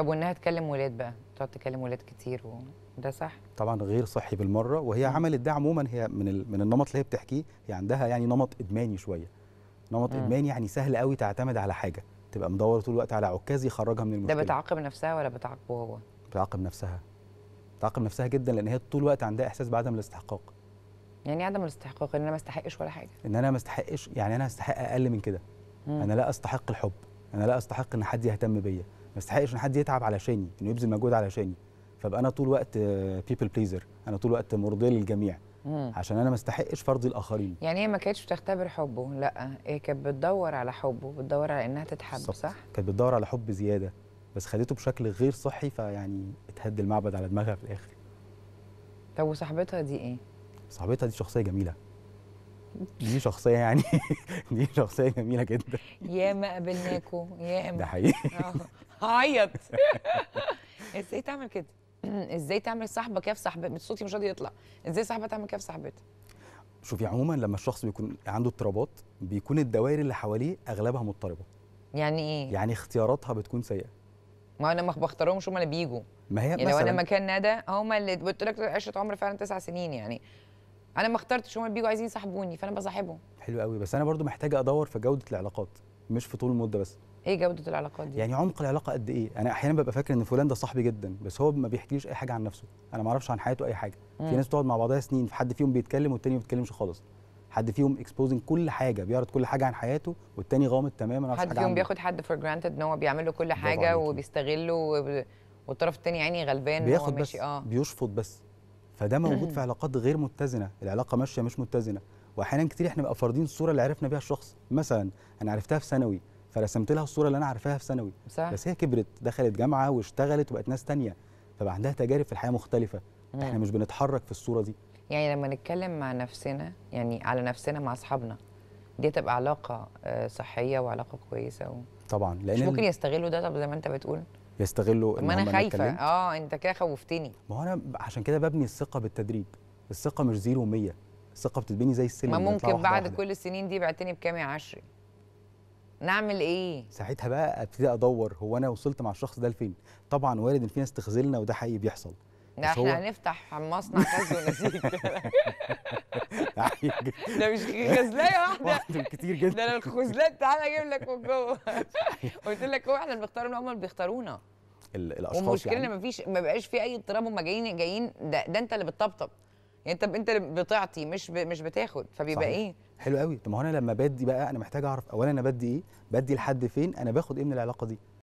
طب وانها تكلم ولاد بقى تقعد تكلم ولاد كتير و... ده صح طبعا غير صحي بالمره وهي عملت ده عموما هي من ال... من النمط اللي هي بتحكيه هي عندها يعني نمط ادماني شويه نمط مم. ادماني يعني سهل قوي تعتمد على حاجه تبقى مدوره طول الوقت على عكاز يخرجها من المشكله ده بتعاقب نفسها ولا بتعاقبه هو بتعاقب نفسها بتعاقب نفسها جدا لان هي طول الوقت عندها احساس بعدم الاستحقاق يعني عدم الاستحقاق ان انا ما استحقش ولا حاجه ان انا ما استحقش يعني انا استحق اقل من كده انا لا استحق الحب انا لا استحق ان حد يهتم بيا ما استحقش ان حد يتعب علشاني انه يبذل مجهود علشاني فبقى انا طول الوقت بيبل بليزر انا طول الوقت مرضيه للجميع عشان انا ما استحقش فرض الاخرين يعني هي ما كانتش بتختبر حبه لا هي كانت بتدور على حبه بتدور على انها تتحب صح, صح؟ كانت بتدور على حب زياده بس خدته بشكل غير صحي فيعني اتهد المعبد على دماغها في الاخر طب وصاحبتها دي ايه صاحبتها دي شخصيه جميله دي شخصيه يعني دي شخصيه جميله جدا يا ما قابلناكوا يا ده حقيقي هعيط آه. ازاي تعمل كده ازاي تعمل صاحبه كيف في صاحبتها صوتي مش راضي يطلع ازاي صاحبه تعمل كده في صاحبتها شوفي عموما لما الشخص بيكون عنده اضطرابات بيكون الدوائر اللي حواليه اغلبها مضطربه يعني ايه يعني اختياراتها بتكون سيئه ما انا ما بختارهمش هم اللي بيجوا ما هي يعني مثلا لو انا مكان ندى هم اللي قلت لك عشره عمر فعلا تسع سنين يعني انا ما اخترتش هم بيجوا عايزين يصاحبوني فانا بصاحبهم حلو قوي بس انا برضو محتاجه ادور في جوده العلاقات مش في طول المده بس ايه جوده العلاقات دي يعني عمق العلاقه قد ايه انا احيانا ببقى فاكر ان فلان ده صاحبي جدا بس هو ما بيحكيليش اي حاجه عن نفسه انا ما اعرفش عن حياته اي حاجه مم. في ناس بتقعد مع بعضها سنين في حد فيهم بيتكلم والتاني ما بيتكلمش خالص حد فيهم اكسبوزنج كل حاجه بيعرض كل حاجه عن حياته والتاني غامض تماما حد فيهم بياخد حد فور جرانتد ان هو بيعمل له كل حاجه وبيستغله والطرف التاني عيني غلبان بياخد ماشي بس اه بيشفط بس فده موجود في علاقات غير متزنه العلاقه ماشيه مش متزنه واحيانا كتير احنا بنبقى فارضين الصوره اللي عرفنا بيها الشخص مثلا انا عرفتها في ثانوي فرسمت لها الصوره اللي انا عارفاها في ثانوي بس هي كبرت دخلت جامعه واشتغلت وبقت ناس تانية فبقى عندها تجارب في الحياه مختلفه مم. احنا مش بنتحرك في الصوره دي يعني لما نتكلم مع نفسنا يعني على نفسنا مع اصحابنا دي تبقى علاقه آه، صحيه وعلاقه كويسه و... طبعا لان مش ممكن يستغلوا ده طب زي ما انت بتقول يستغلوا ما انا خايفه اه انت كده خوفتني ما هو انا عشان كده ببني الثقه بالتدريج الثقه مش زيرو و100 الثقه بتتبني زي السلم ما ممكن بعد واحدة. كل السنين دي بعتني بكام يا عشري نعمل ايه ساعتها بقى ابتدي ادور هو انا وصلت مع الشخص ده لفين طبعا وارد ان في ناس تخذلنا وده حقيقي بيحصل ده احنا هنفتح مصنع كذب ونسيج ده مش غزلايه واحده كتير جدا ده انا الخزلات تعالى اجيب لك من جوه قلت لك هو احنا بنختار بيختارونا هم اللي بيختارونا الاشخاص والمشكله يعني. ان مفيش ما بقاش في اي اضطراب هم جايين جايين ده, ده انت اللي بتطبطب يعني انت انت اللي بتعطي مش ب... مش بتاخد فبيبقى صحيح. ايه حلو قوي طب ما هو انا لما بدي بقى انا محتاج اعرف اولا انا بدي ايه بدي لحد فين انا باخد ايه من العلاقه دي